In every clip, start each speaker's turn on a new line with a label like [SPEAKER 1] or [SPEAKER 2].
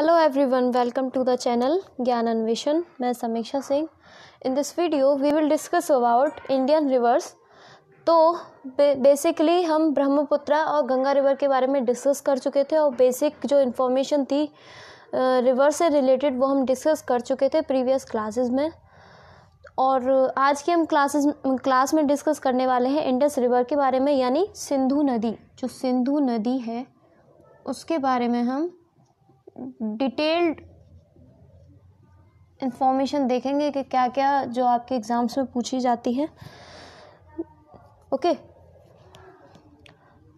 [SPEAKER 1] Hello everyone welcome to the channel Gyan Anveshan मैं Samiksha Singh in this video we will discuss about Indian rivers तो basically हम ब्रह्मपुत्रा और Ganga river के बारे में डिस्कस कर चुके थे और बेसिक जो इन्फॉर्मेशन थी रिवर से रिलेटेड वो हम डिस्कस कर चुके थे प्रीवियस क्लासेस में और आज की हम क्लासेज क्लास में डिस्कस करने वाले हैं इंडस रिवर के बारे में यानी सिंधु नदी जो सिंधु नदी है उसके बारे में हम डिटेल्ड इन्फॉर्मेशन देखेंगे कि क्या क्या जो आपके एग्ज़ाम्स में पूछी जाती है ओके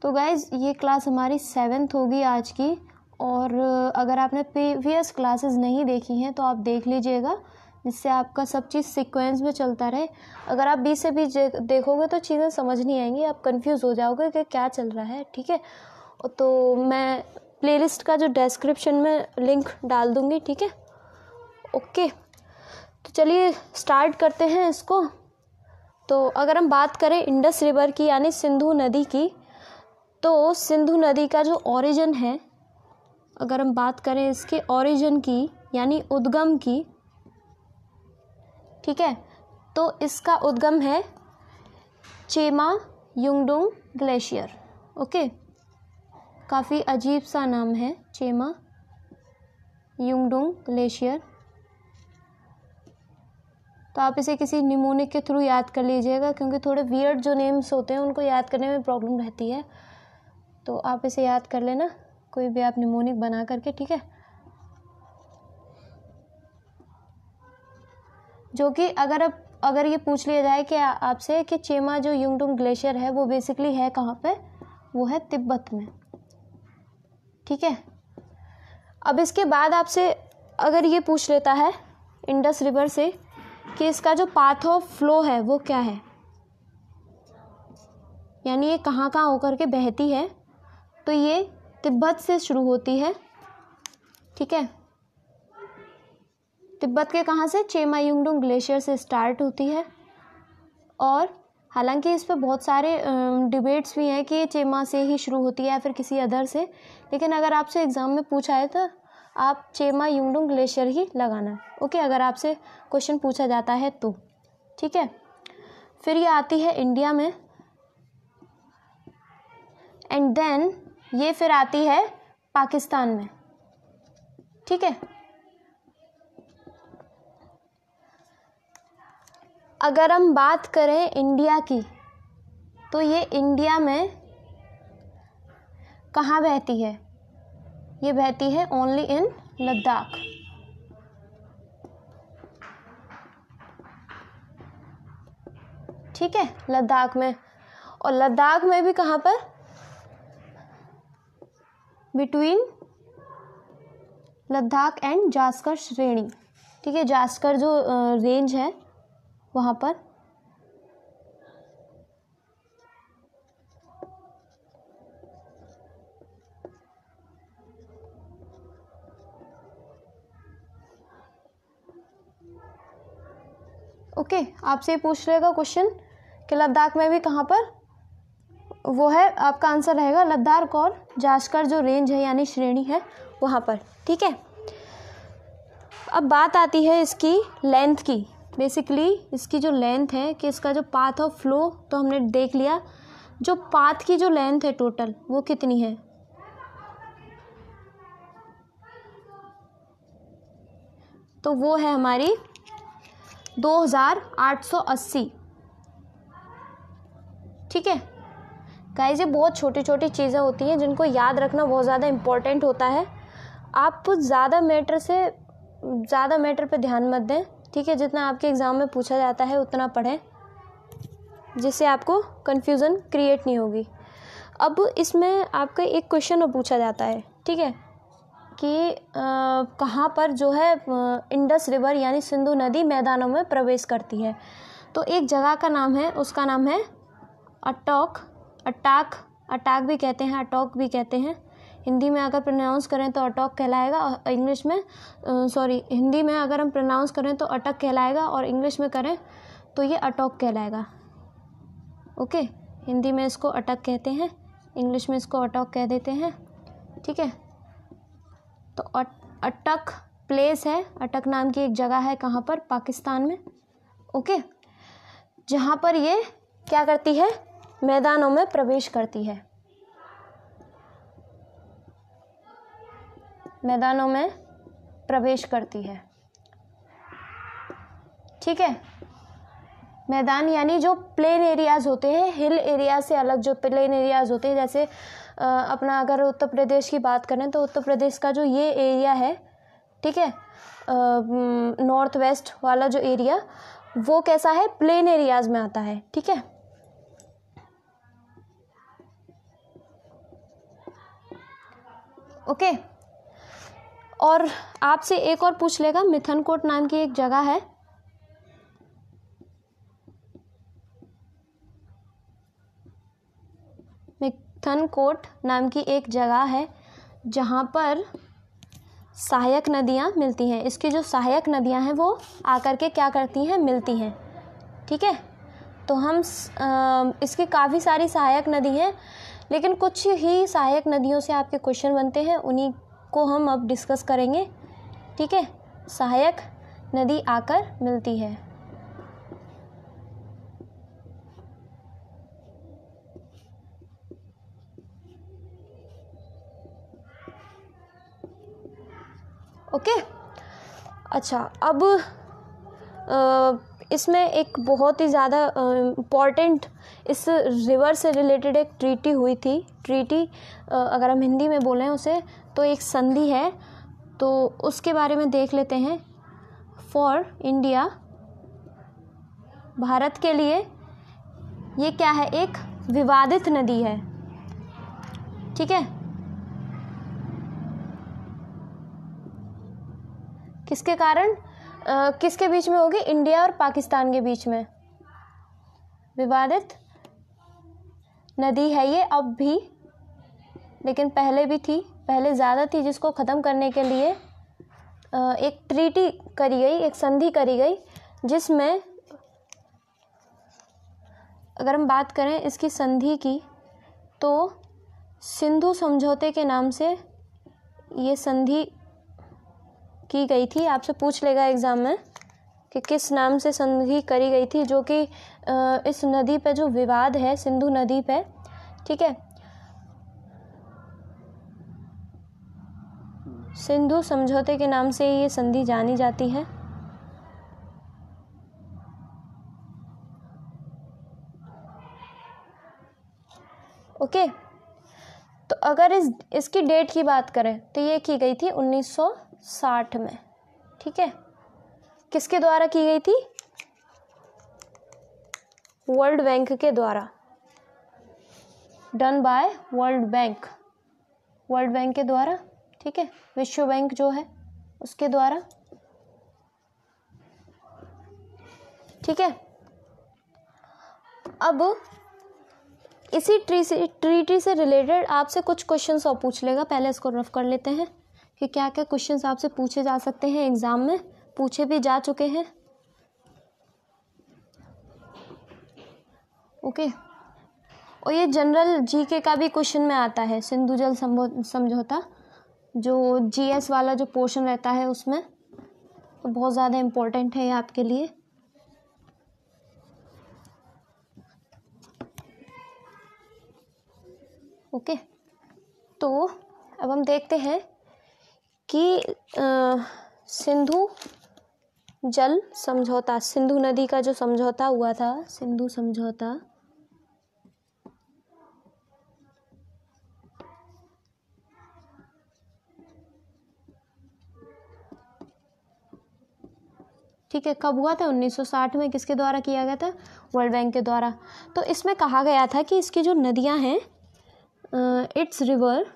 [SPEAKER 1] तो गाइज़ ये क्लास हमारी सेवेंथ होगी आज की और अगर आपने प्रीवियस क्लासेस नहीं देखी हैं तो आप देख लीजिएगा जिससे आपका सब चीज़ सीक्वेंस में चलता रहे अगर आप बीच से बीच देखोगे तो चीज़ें समझ नहीं आएंगी आप कंफ्यूज हो जाओगे कि क्या चल रहा है ठीक है तो मैं प्लेलिस्ट का जो डेस्क्रिप्शन में लिंक डाल दूँगी ठीक है ओके तो चलिए स्टार्ट करते हैं इसको तो अगर हम बात करें इंडस रिवर की यानी सिंधु नदी की तो सिंधु नदी का जो ओरिजिन है अगर हम बात करें इसके ओरिजिन की यानी उद्गम की ठीक है तो इसका उद्गम है चेमा युंगडोंग ग्लेशियर ओके काफ़ी अजीब सा नाम है चेमा युंगडोंग ग्लेशियर तो आप इसे किसी निमोनिक के थ्रू याद कर लीजिएगा क्योंकि थोड़े वियर्ड जो नेम्स होते हैं उनको याद करने में प्रॉब्लम रहती है तो आप इसे याद कर लेना कोई भी आप निमोनिक बना करके ठीक है जो कि अगर अब अगर ये पूछ लिया जाए कि आपसे कि चेमा जो युंगडुंग ग्लेशियर है वो बेसिकली है कहाँ पे वो है तिब्बत में ठीक है अब इसके बाद आपसे अगर ये पूछ लेता है इंडस रिवर से कि इसका जो पाथ ऑफ फ्लो है वो क्या है यानी ये कहाँ कहाँ होकर के बहती है तो ये तिब्बत से शुरू होती है ठीक है तिब्बत के कहाँ से चेमायुंगडुंग ग्लेशियर से स्टार्ट होती है और हालांकि इस पर बहुत सारे डिबेट्स भी हैं कि ये चेमा से ही शुरू होती है या फिर किसी अदर से लेकिन अगर आपसे एग्ज़ाम में पूछा है तो आप चेमा यूंगडुंग ग्लेशियर ही लगाना ओके अगर आपसे क्वेश्चन पूछा जाता है तो ठीक है फिर ये आती है इंडिया में एंड देन ये फिर आती है पाकिस्तान में ठीक है अगर हम बात करें इंडिया की तो ये इंडिया में कहाँ बहती है ये बहती है ओनली इन लद्दाख ठीक है लद्दाख में और लद्दाख में भी कहाँ पर बिटवीन लद्दाख एंड जास्कर श्रेणी ठीक है जास्कर जो रेंज है वहाँ पर ओके okay, आपसे पूछ लेगा क्वेश्चन कि लद्दाख में भी कहाँ पर वो है आपका आंसर रहेगा लद्दाख और जाशकर जो रेंज है यानी श्रेणी है वहाँ पर ठीक है अब बात आती है इसकी लेंथ की बेसिकली इसकी जो लेंथ है कि इसका जो पाथ ऑफ फ्लो तो हमने देख लिया जो पाथ की जो लेंथ है टोटल वो कितनी है तो वो है हमारी 2880 ठीक है गाइज ये बहुत छोटी छोटी चीज़ें होती हैं जिनको याद रखना बहुत ज़्यादा इम्पोर्टेंट होता है आप ज़्यादा मैटर से ज़्यादा मैटर पे ध्यान मत दें ठीक है जितना आपके एग्ज़ाम में पूछा जाता है उतना पढ़ें जिससे आपको कन्फ्यूज़न क्रिएट नहीं होगी अब इसमें आपका एक क्वेश्चन और पूछा जाता है ठीक है कि कहाँ पर जो है इंडस रिवर यानी सिंधु नदी मैदानों में प्रवेश करती है तो एक जगह का नाम है उसका नाम है अटॉक अटाक अटाक भी कहते हैं अटॉक भी कहते हैं हिंदी में अगर प्रोनाउंस करें तो अटॉक कहलाएगा और इंग्लिश में सॉरी हिंदी में अगर हम प्रोनाउंस करें तो अटक कहलाएगा और इंग्लिश तो में करें तो ये अटॉक कहलाएगा ओके हिंदी में इसको अटक कहते हैं इंग्लिश में इसको अटॉक कह देते हैं ठीक है तो अटक प्लेस है अटक नाम की एक जगह है कहाँ पर पाकिस्तान में ओके जहाँ पर ये क्या करती है मैदानों में प्रवेश करती है मैदानों में प्रवेश करती है ठीक है मैदान यानी जो प्लेन एरियाज़ होते हैं हिल एरिया से अलग जो प्लेन एरियाज़ होते हैं जैसे अपना अगर उत्तर प्रदेश की बात करें तो उत्तर प्रदेश का जो ये एरिया है ठीक है नॉर्थ वेस्ट वाला जो एरिया वो कैसा है प्लेन एरियाज़ में आता है ठीक है ओके okay. और आपसे एक और पूछ लेगा मिथनकोट नाम की एक जगह है मिथनकोट नाम की एक जगह है जहाँ पर सहायक नदियाँ मिलती हैं इसकी जो सहायक नदियाँ हैं वो आकर के क्या करती हैं मिलती हैं ठीक है तो हम इसकी काफ़ी सारी सहायक नदी हैं लेकिन कुछ ही सहायक नदियों से आपके क्वेश्चन बनते हैं उन्हीं को हम अब डिस्कस करेंगे ठीक है सहायक नदी आकर मिलती है ओके अच्छा अब इसमें एक बहुत ही ज़्यादा इम्पॉर्टेंट इस रिवर से रिलेटेड एक ट्रीटी हुई थी ट्रीटी अगर हम हिंदी में बोलें उसे तो एक संधि है तो उसके बारे में देख लेते हैं फॉर इंडिया भारत के लिए ये क्या है एक विवादित नदी है ठीक है किसके कारण आ, किसके बीच में होगी इंडिया और पाकिस्तान के बीच में विवादित नदी है ये अब भी लेकिन पहले भी थी पहले ज़्यादा थी जिसको ख़त्म करने के लिए एक ट्रीटी करी गई एक संधि करी गई जिसमें अगर हम बात करें इसकी संधि की तो सिंधु समझौते के नाम से ये संधि की गई थी आपसे पूछ लेगा एग्ज़ाम में कि किस नाम से संधि करी गई थी जो कि इस नदी पे जो विवाद है सिंधु नदी पे ठीक है सिंधु समझौते के नाम से ये संधि जानी जाती है ओके तो अगर इस इसकी डेट की बात करें तो ये की गई थी 1960 में ठीक है किसके द्वारा की गई थी वर्ल्ड बैंक के द्वारा done by world bank world bank के द्वारा ठीक है विश्व बैंक जो है उसके द्वारा ठीक है अब इसी ट्री से ट्रीटी से रिलेटेड आपसे कुछ क्वेश्चंस और पूछ लेगा पहले इसको रफ कर लेते हैं कि क्या क्या क्वेश्चंस आपसे पूछे जा सकते हैं एग्ज़ाम में पूछे भी जा चुके हैं ओके और ये जनरल जीके का भी क्वेश्चन में आता है सिंधु जल समझौता जो जीएस वाला जो पोर्शन रहता है उसमें तो बहुत ज़्यादा इम्पोर्टेंट है आपके लिए ओके okay. तो अब हम देखते हैं कि सिंधु जल समझौता सिंधु नदी का जो समझौता हुआ था सिंधु समझौता ठीक है कब हुआ था 1960 में किसके द्वारा किया गया था वर्ल्ड बैंक के द्वारा तो इसमें कहा गया था कि इसकी जो नदियां हैं इट्स रिवर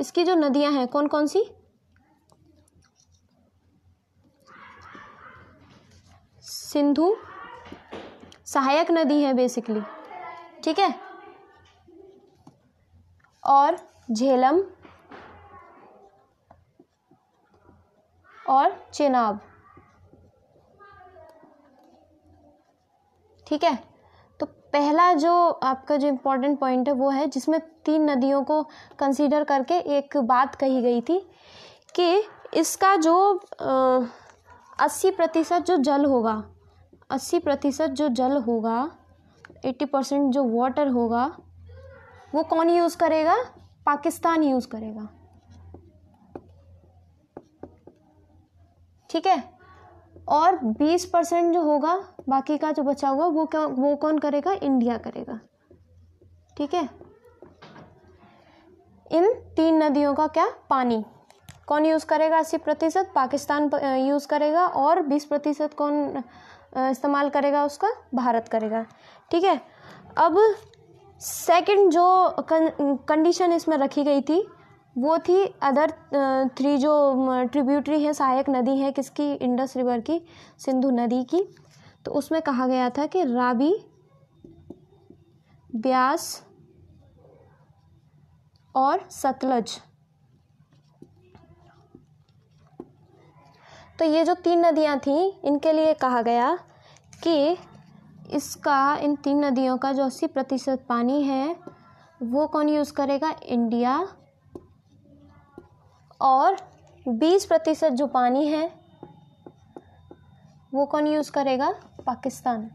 [SPEAKER 1] इसकी जो नदियां हैं कौन कौन सी सिंधु सहायक नदी है बेसिकली ठीक है और झेलम और चेनाब ठीक है तो पहला जो आपका जो इम्पोर्टेंट पॉइंट है वो है जिसमें तीन नदियों को कंसीडर करके एक बात कही गई थी कि इसका जो अस्सी प्रतिशत जो जल होगा अस्सी प्रतिशत जो जल होगा एट्टी परसेंट जो वाटर होगा वो कौन यूज़ करेगा पाकिस्तान यूज़ करेगा ठीक है और 20 परसेंट जो होगा बाकी का जो बचा होगा वो क्या वो कौन करेगा इंडिया करेगा ठीक है इन तीन नदियों का क्या पानी कौन यूज़ करेगा अस्सी प्रतिशत पाकिस्तान यूज़ करेगा और बीस प्रतिशत कौन इस्तेमाल करेगा उसका भारत करेगा ठीक है अब सेकंड जो कंडीशन इसमें रखी गई थी वो थी अदर थ्री जो ट्रिब्यूटरी है सहायक नदी है किसकी इंडस रिवर की सिंधु नदी की तो उसमें कहा गया था कि राबी ब्यास और सतलज तो ये जो तीन नदियाँ थीं इनके लिए कहा गया कि इसका इन तीन नदियों का जो अस्सी प्रतिशत पानी है वो कौन यूज़ करेगा इंडिया और 20 प्रतिशत जो पानी है वो कौन यूज़ करेगा पाकिस्तान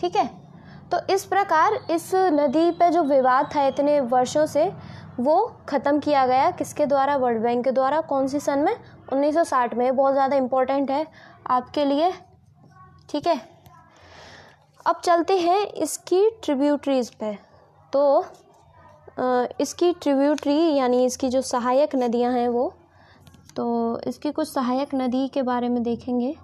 [SPEAKER 1] ठीक है तो इस प्रकार इस नदी पे जो विवाद था इतने वर्षों से वो ख़त्म किया गया किसके द्वारा वर्ल्ड बैंक के द्वारा कौन सी सन में 1960 में बहुत ज़्यादा इम्पोर्टेंट है आपके लिए ठीक है अब चलते हैं इसकी ट्रिब्यूटरीज पे तो इसकी ट्रिब्यूटरी यानी इसकी जो सहायक नदियां हैं वो तो इसकी कुछ सहायक नदी के बारे में देखेंगे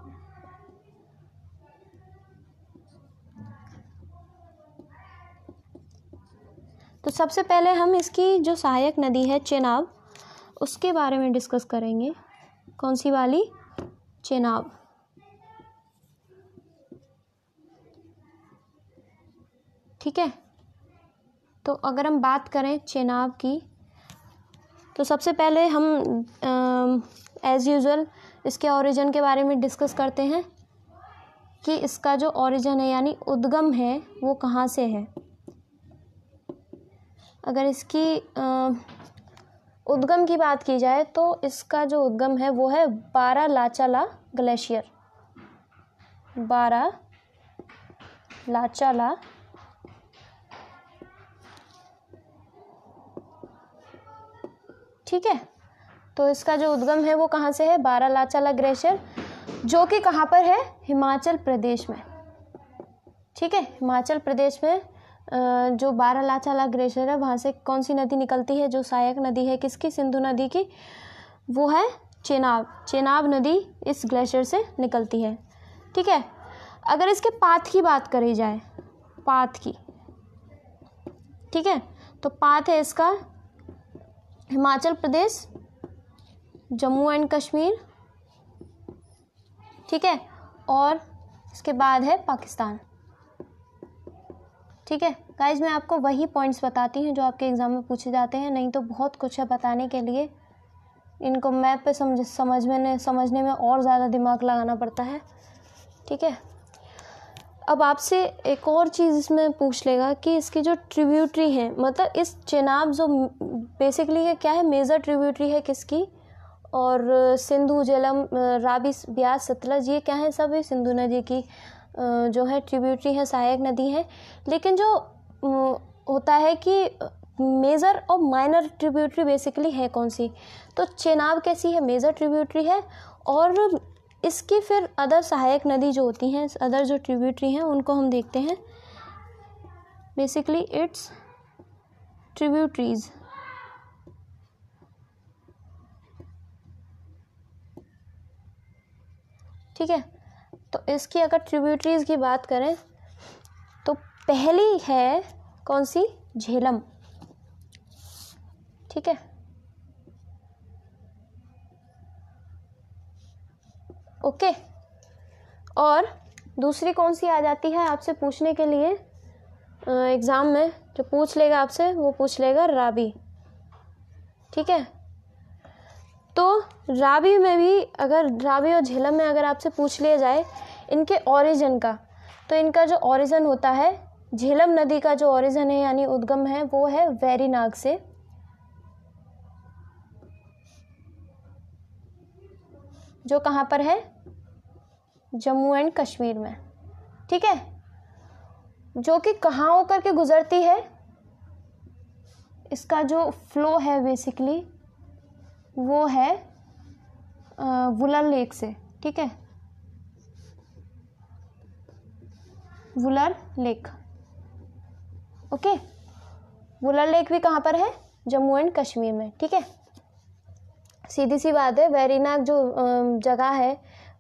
[SPEAKER 1] तो सबसे पहले हम इसकी जो सहायक नदी है चेनाब उसके बारे में डिस्कस करेंगे कौन सी वाली चेनाब ठीक है तो अगर हम बात करें चेनाब की तो सबसे पहले हम एज़ यूज़ल इसके ओरिजिन के बारे में डिस्कस करते हैं कि इसका जो ओरिजिन है यानी उद्गम है वो कहाँ से है अगर इसकी आ, उद्गम की बात की जाए तो इसका जो उद्गम है वो है बारा लाचाला ग्लेशियर बारा लाचाला ठीक है तो इसका जो उद्गम है वो कहाँ से है बारा लाचाला ग्लेशियर जो कि कहाँ पर है हिमाचल प्रदेश में ठीक है हिमाचल प्रदेश में जो बारा लाचाला ग्लेशियर है वहाँ से कौन सी नदी निकलती है जो सहायक नदी है किसकी सिंधु नदी की वो है चेनाब चेनाब नदी इस ग्लेशियर से निकलती है ठीक है अगर इसके पाथ की बात करी जाए पाथ की ठीक है तो पाथ है इसका हिमाचल प्रदेश जम्मू एंड कश्मीर ठीक है और इसके बाद है पाकिस्तान ठीक है गाइज मैं आपको वही पॉइंट्स बताती हूँ जो आपके एग्ज़ाम में पूछे जाते हैं नहीं तो बहुत कुछ है बताने के लिए इनको मैप पे समझ समझ में समझने में और ज़्यादा दिमाग लगाना पड़ता है ठीक है अब आपसे एक और चीज़ इसमें पूछ लेगा कि इसकी जो ट्रिब्यूटरी है मतलब इस चेनाब जो बेसिकली ये क्या है मेजर ट्रिब्यूटरी है किसकी और सिंधु जेलम राबी ब्यास सतलज ये क्या है सब सिंधु नदी की जो है ट्रिब्यूटरी है सहायक नदी है लेकिन जो होता है कि मेजर और माइनर ट्रिब्यूटरी बेसिकली है कौन सी तो चेनाब कैसी है मेजर ट्रिब्यूटरी है और इसकी फिर अदर सहायक नदी जो होती हैं अदर जो ट्रिब्यूटरी हैं उनको हम देखते हैं बेसिकली इट्स ट्रिब्यूटरीज ठीक है तो इसकी अगर ट्रिब्यूटरीज की बात करें तो पहली है कौन सी झेलम ठीक है ओके और दूसरी कौन सी आ जाती है आपसे पूछने के लिए एग्ज़ाम में जो पूछ लेगा आपसे वो पूछ लेगा राबी ठीक है तो राबी में भी अगर राबी और झेलम में अगर आपसे पूछ लिया जाए इनके ओरिजिन का तो इनका जो ओरिजिन होता है झेलम नदी का जो ओरिजिन है यानी उद्गम है वो है वैरीनाग से जो कहाँ पर है जम्मू एंड कश्मीर में ठीक है जो कि कहाँ होकर के गुजरती है इसका जो फ्लो है बेसिकली वो है वुलर लेक से ठीक है Wular lake okay Wular lake भी कहाँ पर है जम्मू एंड कश्मीर में ठीक है सीधी सी बात है वैरीनाग जो जगह है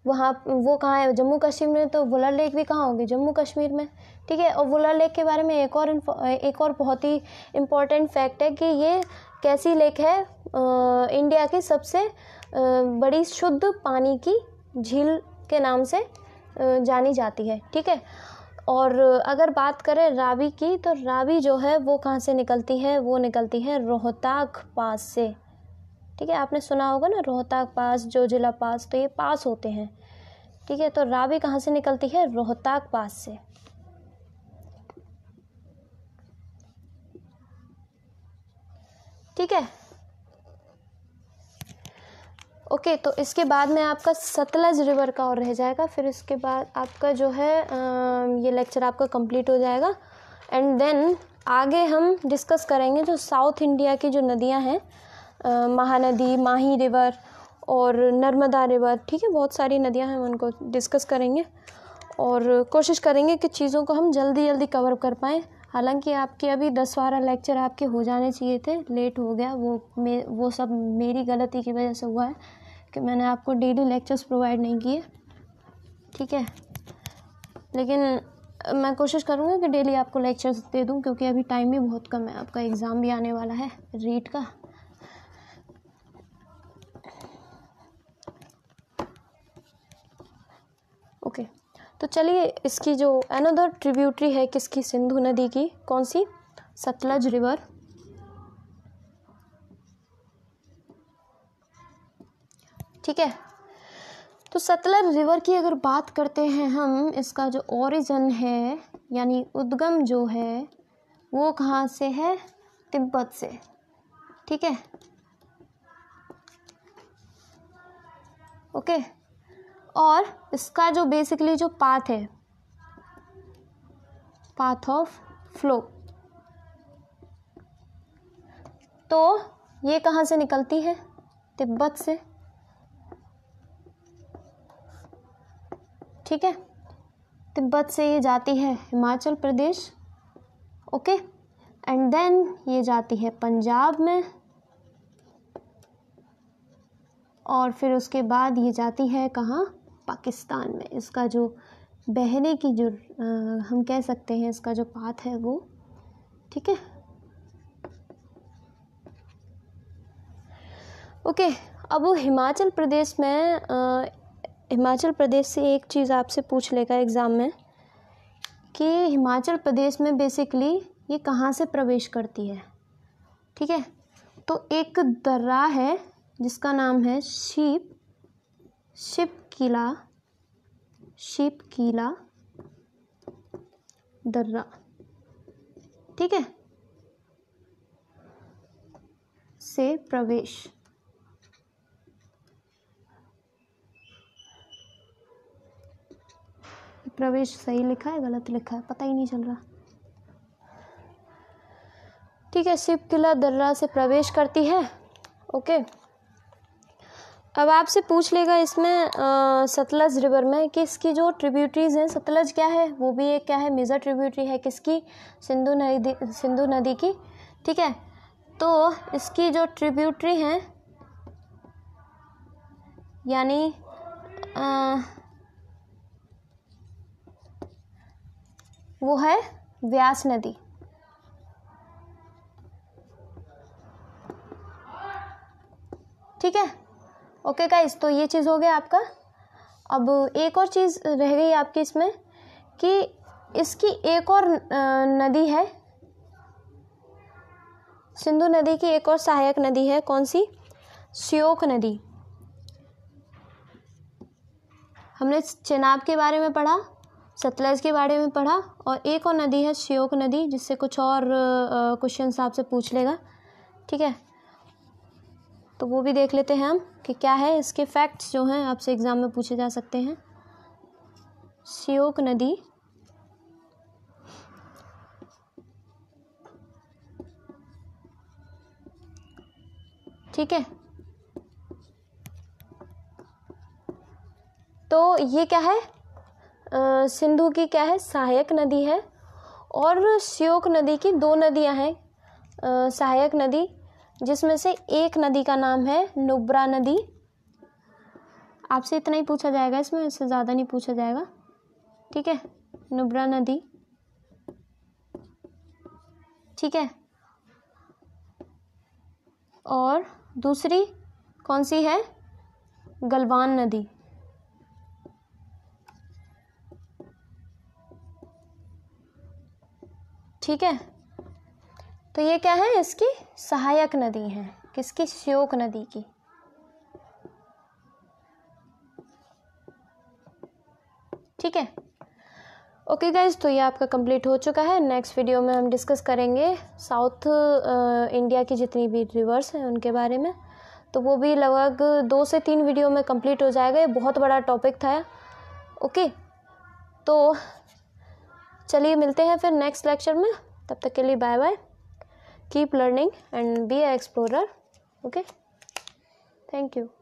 [SPEAKER 1] वहाँ वो कहाँ है जम्मू कश्मीर में तो वुलर लेक भी कहाँ होगी जम्मू कश्मीर में ठीक है और वुलर लेक के बारे में एक और एक और बहुत ही इम्पोर्टेंट फैक्ट है कि ये कैसी लेक है इंडिया की सबसे बड़ी शुद्ध पानी की झील के नाम से जानी जाती है ठीक है और अगर बात करें रावी की तो रावी जो है वो कहाँ से निकलती है वो निकलती है रोहतांग पास से ठीक है आपने सुना होगा ना रोहताक पास जो जिला पास तो ये पास होते हैं ठीक है तो रावी कहाँ से निकलती है रोहताक पास से ठीक है ओके तो इसके बाद में आपका सतलज रिवर का और रह जाएगा फिर इसके बाद आपका जो है ये लेक्चर आपका कंप्लीट हो जाएगा एंड देन आगे हम डिस्कस करेंगे जो साउथ इंडिया की जो नदियां हैं महानदी माही रिवर और नर्मदा रिवर ठीक है बहुत सारी नदियां हैं हम उनको डिस्कस करेंगे और कोशिश करेंगे कि चीज़ों को हम जल्दी जल्दी कवर कर पाएँ हालांकि आपके अभी दस बारह लेक्चर आपके हो जाने चाहिए थे लेट हो गया वो मे वो सब मेरी गलती की वजह से हुआ है कि मैंने आपको डेली लेक्चर्स प्रोवाइड नहीं किए ठीक है लेकिन मैं कोशिश करूँगा कि डेली आपको लेक्चर्स दे दूँ क्योंकि अभी टाइम भी बहुत कम है आपका एग्ज़ाम भी आने वाला है रीट का तो चलिए इसकी जो अनदर ट्रिब्यूटरी है किसकी सिंधु नदी की कौन सी सतलज रिवर ठीक है तो सतलज रिवर की अगर बात करते हैं हम इसका जो ओरिजन है यानी उद्गम जो है वो कहाँ से है तिब्बत से ठीक है ओके okay. और इसका जो बेसिकली जो पाथ है पाथ ऑफ फ्लो तो ये कहाँ से निकलती है तिब्बत से ठीक है तिब्बत से ये जाती है Himachal Pradesh okay and then ये जाती है पंजाब में और फिर उसके बाद ये जाती है कहाँ पाकिस्तान में इसका जो बहने की जो आ, हम कह सकते हैं इसका जो पाथ है वो ठीक है ओके अब वो हिमाचल प्रदेश में आ, हिमाचल प्रदेश से एक चीज़ आपसे पूछ लेगा एग्ज़ाम में कि हिमाचल प्रदेश में बेसिकली ये कहाँ से प्रवेश करती है ठीक है तो एक दर्रा है जिसका नाम है शीप शिप किला शिप किला दर्रा ठीक है से प्रवेश प्रवेश सही लिखा है गलत लिखा है पता ही नहीं चल रहा ठीक है शिव किला दर्रा से प्रवेश करती है ओके अब आपसे पूछ लेगा इसमें सतलज रिवर में कि इसकी जो ट्रिब्यूटरीज हैं सतलज क्या है वो भी एक क्या है मेजर ट्रिब्यूटरी है किसकी सिंधु नदी सिंधु नदी की ठीक है तो इसकी जो ट्रिब्यूटरी हैं यानी वो है व्यास नदी ठीक है ओके इस तो ये चीज़ हो गया आपका अब एक और चीज़ रह गई आपकी इसमें कि इसकी एक और नदी है सिंधु नदी की एक और सहायक नदी है कौन सी श्योक नदी हमने चेनाब के बारे में पढ़ा सतलज के बारे में पढ़ा और एक और नदी है श्योक नदी जिससे कुछ और क्वेश्चन आपसे पूछ लेगा ठीक है तो वो भी देख लेते हैं हम कि क्या है इसके फैक्ट्स जो हैं आपसे एग्ज़ाम में पूछे जा सकते हैं सियोक नदी ठीक है तो ये क्या है सिंधु की क्या है सहायक नदी है और श्योक नदी की दो नदियां हैं सहायक नदी जिसमें से एक नदी का नाम है नुब्रा नदी आपसे इतना ही पूछा जाएगा इसमें इससे ज़्यादा नहीं पूछा जाएगा ठीक है नुब्रा नदी ठीक है और दूसरी कौन सी है गलवान नदी ठीक है तो ये क्या है इसकी सहायक नदी है किसकी श्योक नदी की ठीक है ओके गाइज तो ये आपका कंप्लीट हो चुका है नेक्स्ट वीडियो में हम डिस्कस करेंगे साउथ इंडिया uh, की जितनी भी रिवर्स हैं उनके बारे में तो वो भी लगभग दो से तीन वीडियो में कंप्लीट हो जाएगा ये बहुत बड़ा टॉपिक था ओके तो चलिए मिलते हैं फिर नेक्स्ट लेक्चर में तब तक के लिए bye bye keep learning and be an explorer okay thank you